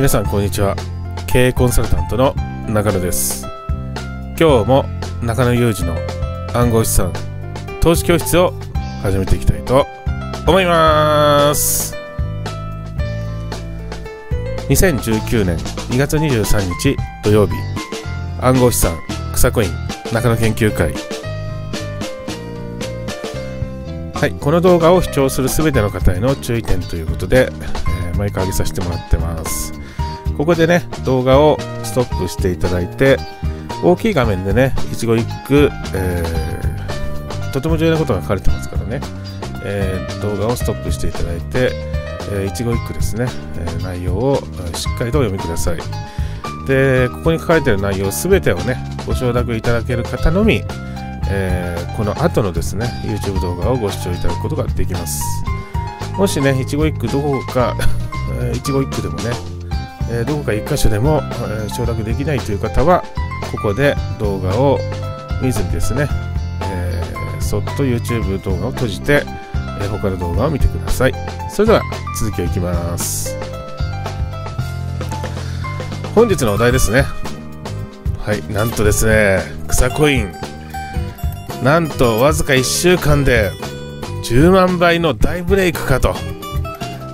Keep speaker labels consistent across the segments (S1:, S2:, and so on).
S1: 皆さんこんにちは経営コンサルタントの中野です今日も中野裕二の暗号資産投資教室を始めていきたいと思います2019年2月23日土曜日暗号資産草コイン中野研究会はい、この動画を視聴するすべての方への注意点ということで、えー、毎回上げさせてもらってますここでね、動画をストップしていただいて、大きい画面でね、一語一句、えー、とても重要なことが書かれてますからね、えー、動画をストップしていただいて、えー、一語一句ですね、えー、内容をしっかりとお読みください。で、ここに書かれている内容すべてをね、ご承諾いただける方のみ、えー、この後のですね、YouTube 動画をご視聴いただくことができます。もしね、一語一句どこか、一語一句でもね、えどこか1箇所でも、え省略できないという方はここで動画を見ずにですね、えー、そっと YouTube 動画を閉じて、え他の動画を見てくださいそれでは続きをいきます本日のお題ですねはいなんとですね草コインなんとわずか1週間で10万倍の大ブレイクかと、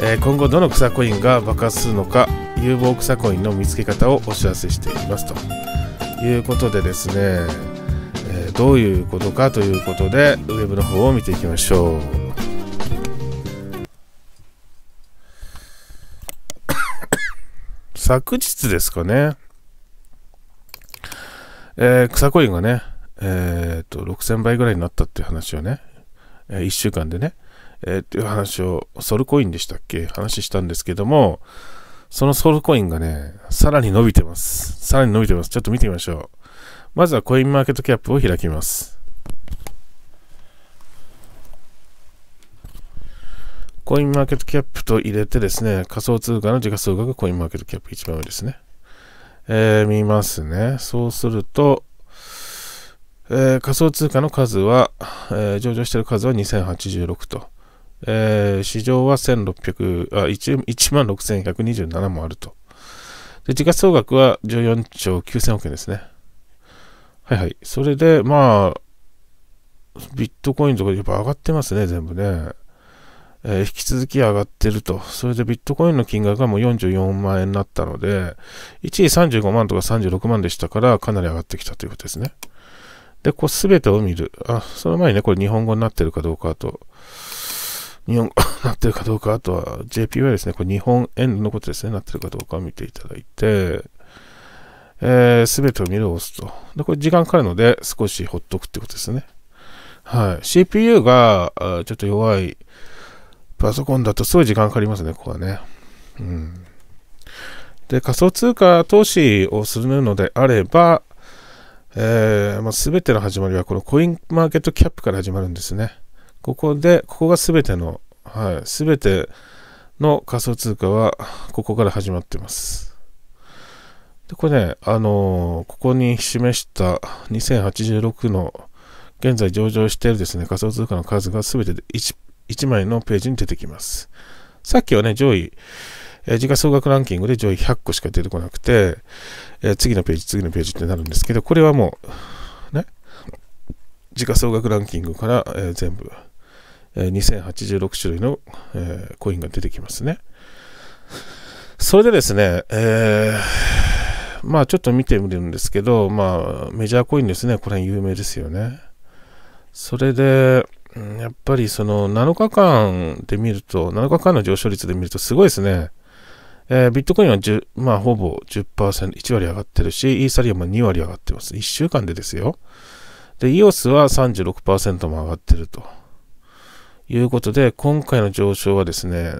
S1: えー、今後どの草コインが爆発するのか有望草コインの見つけ方をお知らせしていますということでですね、えー、どういうことかということでウェブの方を見ていきましょう昨日ですかね、えー、草コインがね、えっ、ー、と6000倍ぐらいになったっていう話をね、え1週間でね、えー、っていう話を、ソルコインでしたっけ話したんですけども、そのソウルコインがね、さらに伸びてます。さらに伸びてます。ちょっと見てみましょう。まずはコインマーケットキャップを開きます。コインマーケットキャップと入れてですね、仮想通貨の時価総額コインマーケットキャップ一番上ですね。えー、見ますね。そうすると、えー、仮想通貨の数は、えー、上場している数は2086と。えー、市場は1600あ 1, 万6127もあると。で、時価総額は14兆9000億円ですね。はいはい。それで、まあ、ビットコインとかやっぱ上がってますね、全部ね。えー、引き続き上がってると。それでビットコインの金額がもう44万円になったので、1位35万とか36万でしたから、かなり上がってきたということですね。で、こうすべてを見る。あ、その前にね、これ日本語になってるかどうかと。日本語になってるかどうか、あとは JPY ですね、これ日本円のことですね、なってるかどうかを見ていただいて、えー、全てを見るを押すと。で、これ時間かかるので、少しほっとくってことですね。はい。CPU が、ちょっと弱い、パソコンだとすごい時間かかりますね、ここはね。うん。で、仮想通貨投資をするのであれば、えー、まあ、全ての始まりはこのコインマーケットキャップから始まるんですね。ここで、ここが全ての、はい、全ての仮想通貨は、ここから始まってます。で、これね、あのー、ここに示した2086の現在上場しているですね、仮想通貨の数が全てで 1, 1枚のページに出てきます。さっきはね、上位、え時価総額ランキングで上位100個しか出てこなくて、えー、次のページ、次のページってなるんですけど、これはもう、ね、時価総額ランキングから、えー、全部え2086種類の、えコインが出てきますね。それでですね、えー、まあちょっと見てみるんですけど、まあメジャーコインですね、これ有名ですよね。それで、やっぱりその7日間で見ると、7日間の上昇率で見るとすごいですね。えー、ビットコインは10、まあほぼ10%、1割上がってるし、イーサリアムは2割上がってます。1週間でですよ。で、EOS は36%も上がってると。いうことで、今回の上昇はですね、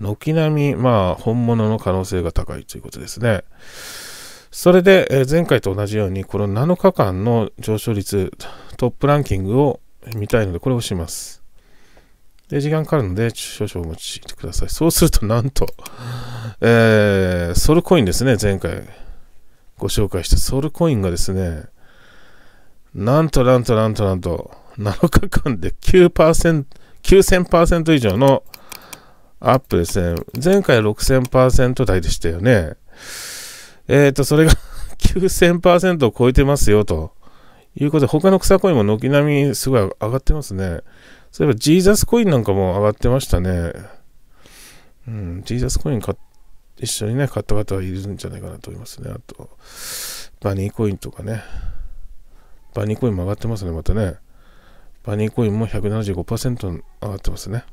S1: 軒並み、まあ、本物の可能性が高いということですね。それで、え前回と同じように、この7日間の上昇率、トップランキングを見たいので、これを押します。で、時間かかるので、少々お待ちしてください。そうすると、なんと、えー、ソルコインですね、前回ご紹介したソルコインがですね、なんとなんとなんとなんと、7日間で9%、9000%以上のアップですね。前回6000%台でしたよね。えっ、ー、と、それが9000% を超えてますよ、ということで、他の草コインも軒並みすごい上がってますね。そういえば、ジーザスコインなんかも上がってましたね。うん、ジーザスコイン買一緒にね、買った方はいるんじゃないかなと思いますね。あと、バニーコインとかね。バニーコインも上がってますね、またね。バニーコインも175%上がってますね。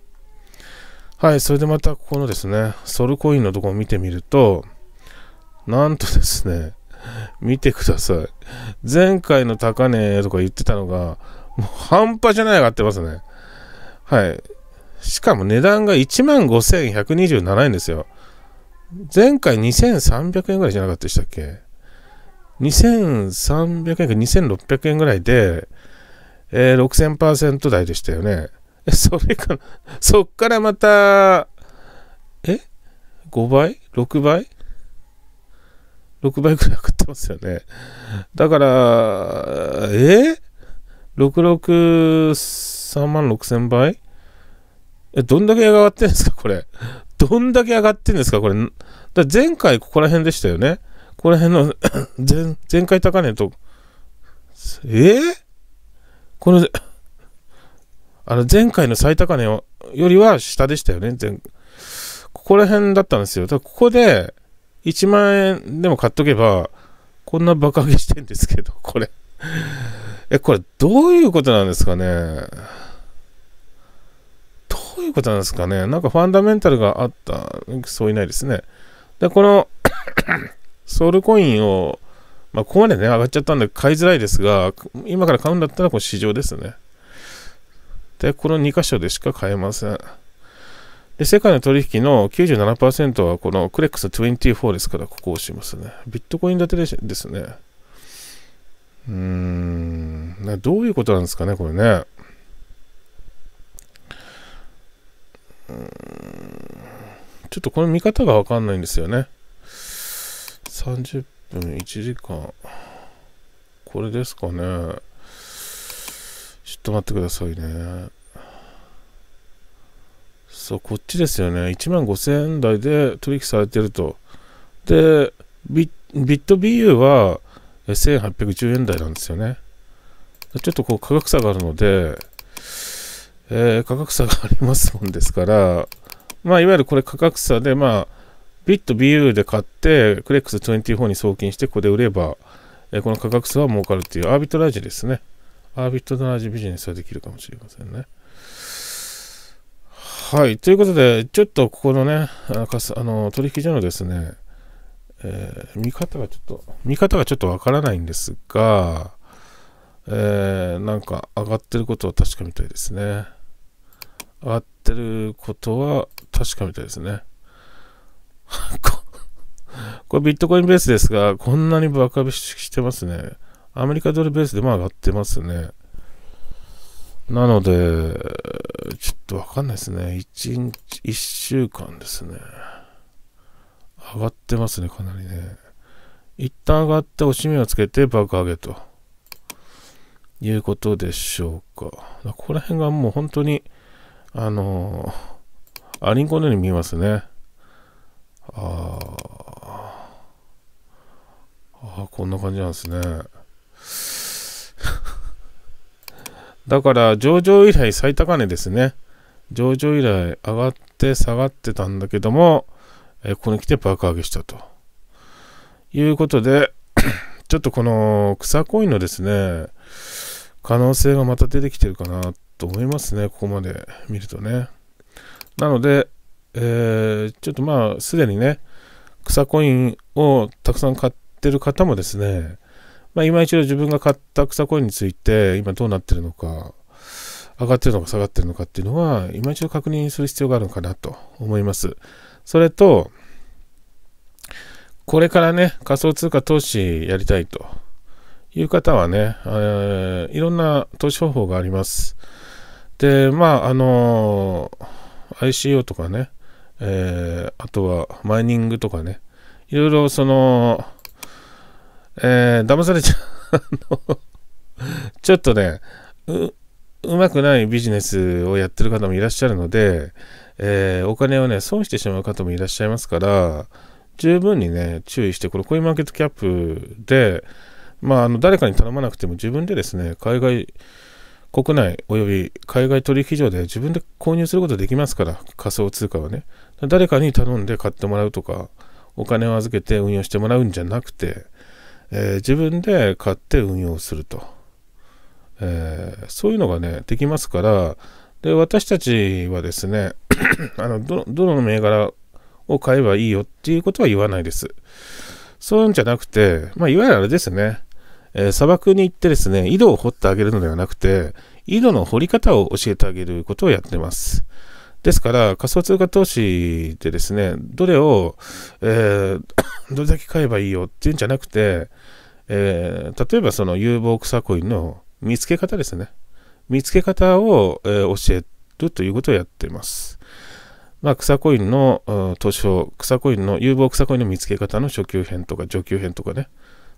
S1: はい、それでまたここのですね、ソルコインのところを見てみると、なんとですね、見てください。前回の高値とか言ってたのが、もう半端じゃない上がってますね。はい。しかも値段が15,127円ですよ。前回2300円ぐらいじゃなかったでしたっけ ?2300 円か2600円ぐらいで、えー、6000%台でしたよね。それか、そっからまた、え ?5 倍 ?6 倍 ?6 倍くらいがってますよね。だから、え ?66、3万6000倍え、どんだけ上がってんですか、これ。どんだけ上がってんですか、これ。だ前回ここら辺でしたよね。ここら辺の 前、前回高値と、えーこの、あの、前回の最高値よりは下でしたよね。前ここら辺だったんですよ。だここで、1万円でも買っとけば、こんな爆上げしてんですけど、これえ、これ、どういうことなんですかね。どういうことなんですかね。なんかファンダメンタルがあった、そういないですね。で、この ソウルコインを、まあ、ここまでね、上がっちゃったんで買いづらいですが、今から買うんだったらこれ市場ですね。で、この2箇所でしか買えません。で、世界の取引の97%はこのクレックス24ですから、ここを押しますね。ビットコイン建てですね。うーん、どういうことなんですかね、これね。ちょっとこの見方がわかんないんですよね。30うん、1時間。これですかね。ちょっと待ってくださいね。そう、こっちですよね。1万5000円台で取引されてると。で、ビット BU は1810円台なんですよね。ちょっとこう価格差があるので、えー、価格差がありますもんですから、まあ、いわゆるこれ価格差で、まあ、ビット BU で買って、クレックス24に送金して、ここで売れば、えこの価格差は儲かるっていうアービトラージですね。アービトラージビジネスはできるかもしれませんね。はい。ということで、ちょっとここのね、あの取引所のですね、えー、見方がちょっと、見方がちょっとわからないんですが、えー、なんか上がってることは確かみたいですね。上がってることは確かみたいですね。これビットコインベースですが、こんなに爆発してますね。アメリカドルベースでも上がってますね。なので、ちょっとわかんないですね。1日、1週間ですね。上がってますね、かなりね。一旦上がっておしみをつけて爆上げと。いうことでしょうか。ここら辺がもう本当に、あのあアリンコのように見えますね。ああ、こんな感じなんですね。だから、上場以来最高値ですね。上場以来上がって下がってたんだけども、えここに来て爆上げしたと。いうことで、ちょっとこの草コインのですね、可能性がまた出てきてるかなと思いますね、ここまで見るとね。なので、えー、ちょっとまあ、すでにね、草コインをたくさん買ってる方もですね、まあ、今一度自分が買った草コインについて、今どうなってるのか、上がってるのか下がってるのかっていうのは、今一度確認する必要があるのかなと思います。それと、これからね、仮想通貨投資やりたいという方はね、えいろんな投資方法があります。で、まあ、あのー、ICO とかね、えー、あとはマイニングとかね、いろいろその、えー、騙されちゃう ちょっとねう、うまくないビジネスをやってる方もいらっしゃるので、えー、お金をね、損してしまう方もいらっしゃいますから、十分にね、注意して、これ、コインマーケットキャップで、まあ、あの誰かに頼まなくても自分でですね、海外国内及び海外取引所で自分で購入することできますから、仮想通貨はね。誰かに頼んで買ってもらうとか、お金を預けて運用してもらうんじゃなくて、えー、自分で買って運用すると。えー、そういうのがね、できますから、で、私たちはですね、あのど、どの銘柄を買えばいいよっていうことは言わないです。そういうんじゃなくて、まあ、いわゆるあれですね。えー、砂漠に行ってですね、井戸を掘ってあげるのではなくて、井戸の掘り方を教えてあげることをやってます。ですから、仮想通貨投資でですね、どれを、えー、どれだけ買えばいいよっていうんじゃなくて、えー、例えばその有望草コインの見つけ方ですね。見つけ方を、えー、教えるということをやっています。まあ、草コインの投資法、草コインの、有望草コインの見つけ方の初級編とか上級編とかね、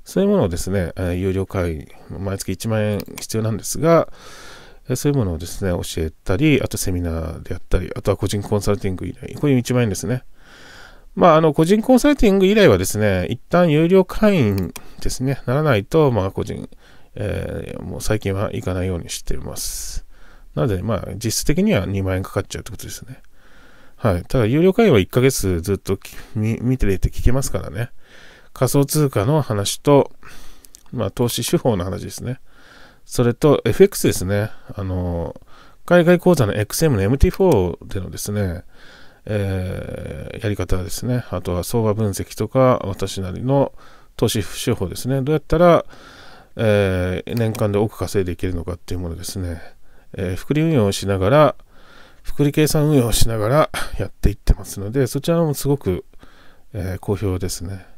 S1: そういうものをですね、え有料会員、毎月1万円必要なんですが、えそういうものをですね、教えたり、あとセミナーであったり、あとは個人コンサルティング依頼、これ1万円ですね。まあ、あの、個人コンサルティング依頼はですね、一旦有料会員ですね、ならないと、まあ、個人、えー、もう最近は行かないようにしています。なので、まあ、実質的には2万円かかっちゃうってことですね。はい。ただ、有料会員は1ヶ月ずっと見てて聞けますからね。仮想通貨の話と、まあ、投資手法の話ですね。それと FX ですね。あの、海外口座の XM の MT4 でのですね、えー、やり方ですね。あとは相場分析とか、私なりの投資手法ですね。どうやったら、えー、年間で多く稼いでいけるのかっていうものですね。えー、福利運用をしながら、福利計算運用をしながらやっていってますので、そちらもすごく、えー、好評ですね。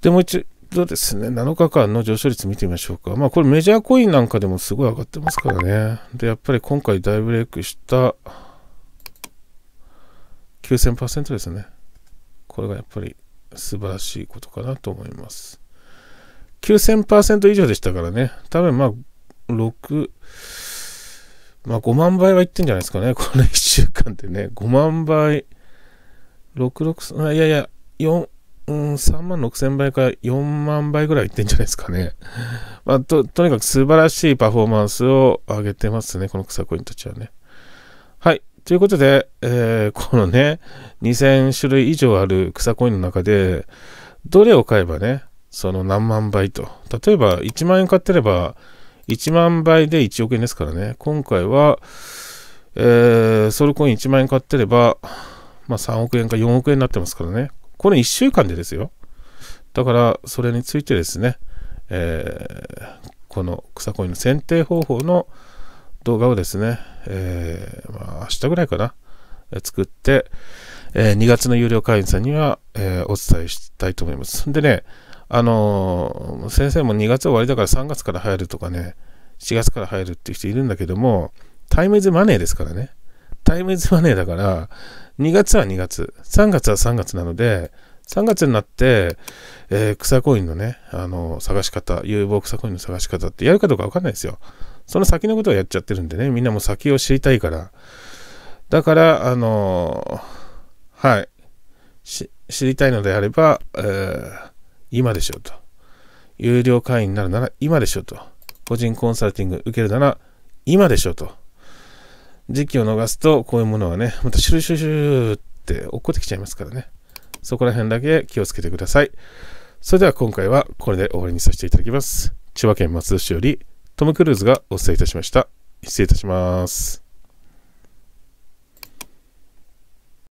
S1: で、もう一度ですね、7日間の上昇率見てみましょうか。まあ、これメジャーコインなんかでもすごい上がってますからね。で、やっぱり今回大ブレイクした9000%ですね。これがやっぱり素晴らしいことかなと思います。9000%以上でしたからね、多分まあ、6、まあ5万倍はいってんじゃないですかね、この1週間でね、5万倍、66、いやいや、4、うん、3万6 0 0 0倍か4万倍ぐらいいってんじゃないですかね。まあ、と、とにかく素晴らしいパフォーマンスを上げてますね、この草インたちはね。はい。ということで、えー、このね、2000種類以上ある草コインの中で、どれを買えばね、その何万倍と。例えば、1万円買ってれば、1万倍で1億円ですからね。今回は、えー、ソルコイン1万円買ってれば、まあ3億円か4億円になってますからね。この1週間でですよ。だから、それについてですね、えー、この草恋の選定方法の動画をですね、えー、まあ、明日ぐらいかな、作って、えー、2月の有料会員さんには、えお伝えしたいと思います。でね、あの先生も2月終わりだから3月から入るとかね、4月から入るっていう人いるんだけども、タイムイズマネーですからね。タイムイズマネーだから、2月は2月、3月は3月なので、3月になって、えー、草コインのね、あの、探し方、有望草コインの探し方ってやるかどうかわかんないですよ。その先のことをやっちゃってるんでね、みんなも先を知りたいから。だから、あのー、はい。知りたいのであれば、えー、今でしょうと。有料会員になるなら今でしょうと。個人コンサルティング受けるなら今でしょうと。時期を逃すと、こういうものはね、またシュルシュルシュルって落っこってきちゃいますからね。そこら辺だけ気をつけてください。それでは今回はこれで終わりにさせていただきます。千葉県松戸市よりトム・クルーズがお伝えいたしました。失礼いたします。